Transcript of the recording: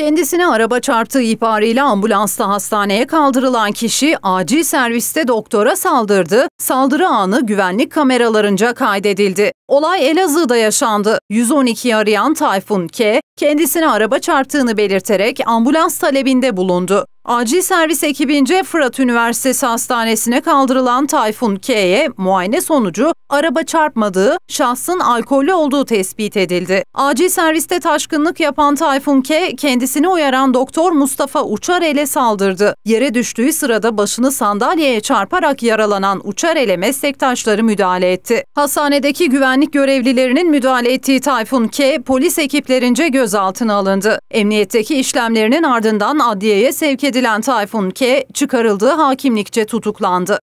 Kendisine araba çarptığı ihbarıyla ambulansla hastaneye kaldırılan kişi acil serviste doktora saldırdı. Saldırı anı güvenlik kameralarınca kaydedildi. Olay Elazığ'da yaşandı. 112'yi arayan Tayfun K, kendisine araba çarptığını belirterek ambulans talebinde bulundu. Acil servis ekibince Fırat Üniversitesi Hastanesi'ne kaldırılan Tayfun K'ye muayene sonucu araba çarpmadığı, şahsın alkollü olduğu tespit edildi. Acil serviste taşkınlık yapan Tayfun K, kendisini uyaran doktor Mustafa Uçar ele saldırdı. Yere düştüğü sırada başını sandalyeye çarparak yaralanan Uçar ele meslektaşları müdahale etti. Hastanedeki güvenlik güvenlik görevlilerinin müdahale ettiği Tayfun K polis ekiplerince gözaltına alındı. Emniyetteki işlemlerinin ardından adliyeye sevk edilen Tayfun K çıkarıldığı hakimlikçe tutuklandı.